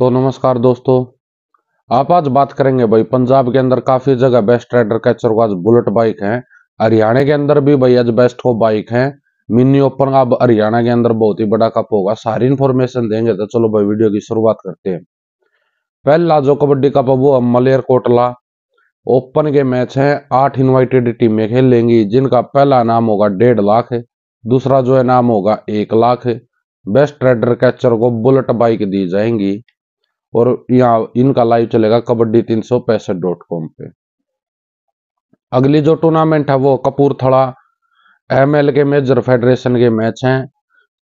तो नमस्कार दोस्तों आप आज बात करेंगे भाई पंजाब के अंदर काफी जगह बेस्ट राइडर कैचर को आज बुलेट बाइक है हरियाणा के अंदर भी भाई आज बेस्ट हो बाइक है मिनी ओपन अब हरियाणा के अंदर बहुत ही बड़ा कप होगा सारी इन्फॉर्मेशन देंगे तो चलो भाई वीडियो की शुरुआत करते हैं पहला जो कबड्डी कप वो मलेर कोटला ओपन के मैच है आठ इन्वाइटेड टीमें खेलेंगी जिनका पहला नाम होगा डेढ़ लाख है दूसरा जो है नाम होगा एक लाख है बेस्ट रेडर कैचर को बुलेट बाइक दी जाएंगी और यहाँ इनका लाइव चलेगा कबड्डी तीन सौ पैंसठ डॉट कॉम पे अगली जो टूर्नामेंट है वो कपूरथड़ा एम एल के मेजर फेडरेशन के मैच हैं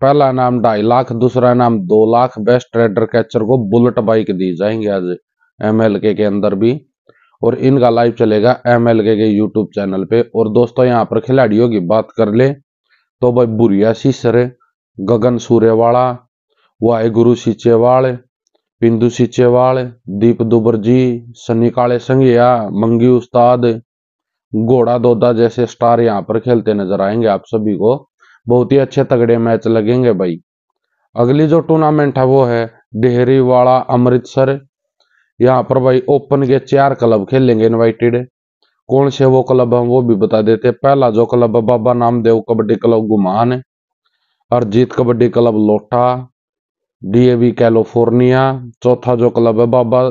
पहला नाम ढाई लाख दूसरा नाम दो लाख बेस्ट रेडर कैचर को बुलेट बाइक दी जाएंगे आज एम एल के, अंदर भी और इनका लाइव चलेगा एम एल के, के यूट्यूब चैनल पे और दोस्तों यहाँ पर खिलाड़ियों की बात कर ले तो भाई बुरिया सीसरे गगन सूर्यवाड़ा वाहे गुरु सिंचेवाड़ पिंदू सिचेवाल दीप दुबरजी सनी काले संघिया मंगी उस्ताद घोड़ा दोदा जैसे स्टार यहाँ पर खेलते नजर आएंगे आप सभी को बहुत ही अच्छे तगड़े मैच लगेंगे भाई अगली जो टूर्नामेंट है वो है डेहरी वाला अमृतसर यहाँ पर भाई ओपन के चार क्लब खेलेंगे इनवाइटेड कौन से वो क्लब है वो भी बता देते पहला जो क्लब है बाबा नामदेव कबड्डी क्लब गुमान अरजीत कबड्डी क्लब लोटा डीएवी कैलिफोर्निया चौथा जो क्लब है बाबा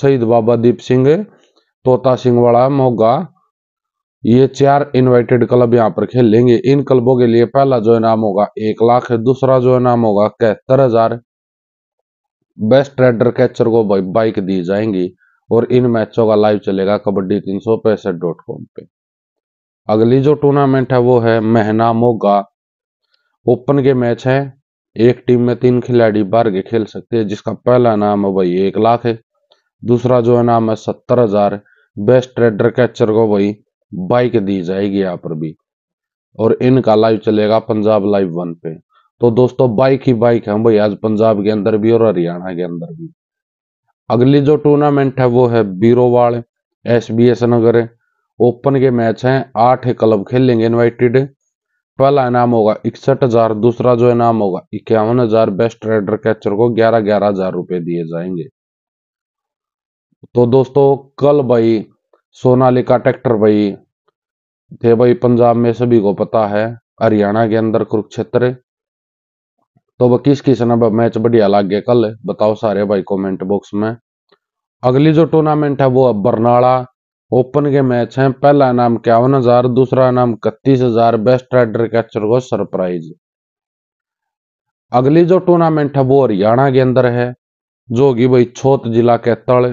शहीद बाबा दीप सिंह तोता सिंह वाला मोगा ये चार इनवाइटेड क्लब यहाँ पर खेलेंगे इन क्लबों के लिए पहला जो इनाम होगा एक लाख है दूसरा जो इनाम होगा कहत्तर हजार बेस्ट रेडर कैचर को बाइक दी जाएंगी और इन मैचों का लाइव चलेगा कबड्डी तीन सौ पैंसठ डॉट कॉम पे अगली जो टूर्नामेंट है वो है महना मोगा ओपन के मैच है एक टीम में तीन खिलाड़ी बार के खेल सकते हैं जिसका पहला नाम है वही एक लाख है दूसरा जो है नाम है सत्तर हजार बेस्ट ट्रेडर कैचर को वही बाइक दी जाएगी यहाँ पर भी और इनका लाइव चलेगा पंजाब लाइव वन पे तो दोस्तों बाइक ही बाइक है भाई आज पंजाब के अंदर भी और हरियाणा के अंदर भी अगली जो टूर्नामेंट है वो है बीरोवाड़ S B S Nagar open के मैच हैं आठ क्लब खेलेंगे इन्वाइटेड पहला इनाम होगा इकसठ हजार दूसरा जो इनाम होगा इक्यावन हजार बेस्ट रेडर कैचर को ग्यारह ग्यारह हजार रुपए दिए जाएंगे तो दोस्तों कल भाई सोनाली का ट्रैक्टर भाई थे भाई पंजाब में सभी को पता है हरियाणा के अंदर कुरुक्षेत्र तो वह किस किस ने मैच बढ़िया लाग गया कल बताओ सारे भाई कमेंट बॉक्स में अगली जो टूर्नामेंट है वो बरनाला ओपन के मैच हैं पहला नाम इक्यावन हजार दूसरा नाम इकतीस हजार बेस्ट राइडर कैचर को सरप्राइज अगली जो टूर्नामेंट है वो हरियाणा के अंदर है जो होगी भाई छोत जिला के तड़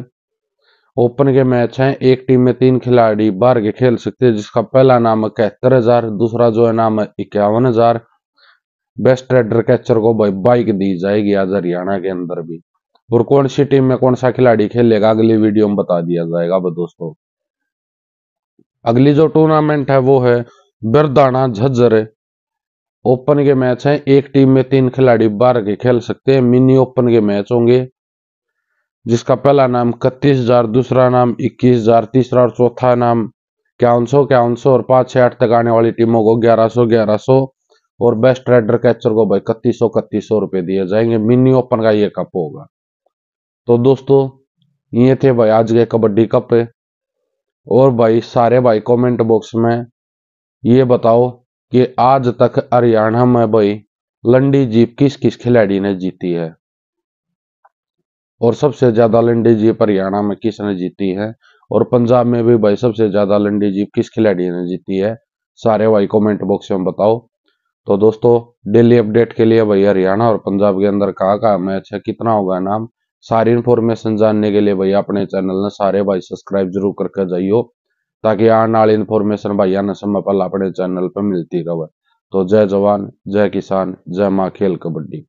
ओपन के मैच हैं एक टीम में तीन खिलाड़ी बाहर के खेल सकते हैं जिसका पहला नाम इकहत्तर हजार दूसरा जो है नाम है इक्यावन हजार बेस्ट रेडर कैचर को भाई बाइक दी जाएगी आज हरियाणा के अंदर भी और कौन सी टीम में कौन सा खिलाड़ी खेलेगा अगली वीडियो में बता दिया जाएगा दोस्तों अगली जो टूर्नामेंट है वो है बिरदाना झज्जर ओपन के मैच हैं एक टीम में तीन खिलाड़ी बारह के खेल सकते हैं मिनी ओपन के मैच होंगे जिसका पहला नाम इकतीस हजार दूसरा नाम इक्कीस हजार तीसरा और चौथा नाम इक्यावन सौ इक्यावन सौ और पांच छह आठ तक आने वाली टीमों को ग्यारह सौ ग्यारह सौ और बेस्ट रेडर कैचर को भाई इकतीस सौ इकतीस सौ रुपये दिए जाएंगे मिनी ओपन का ये कप होगा तो दोस्तों ये थे भाई आज के कबड्डी कप और भाई सारे भाई कमेंट बॉक्स में ये बताओ कि आज तक हरियाणा में भाई लंडी जीप किस किस खिलाड़ी ने जीती है और सबसे ज्यादा लंडी जीप हरियाणा में किसने जीती है और पंजाब में भी भाई सबसे ज्यादा लंडी जीप किस खिलाड़ी ने जीती है सारे भाई कमेंट बॉक्स में बताओ तो दोस्तों डेली अपडेट के लिए भाई हरियाणा और पंजाब के अंदर कहा का मैच है कितना होगा नाम सारी इन्फॉर्मेशन जानने के लिए भाई अपने चैनल ने सारे भाई सब्सक्राइब जरूर करके जाइयो ताकि आने वाली इन्फॉर्मेशन भाई आने समय पहले अपने चैनल पर मिलती रहे तो जय जवान जय किसान जय माँ खेल कबड्डी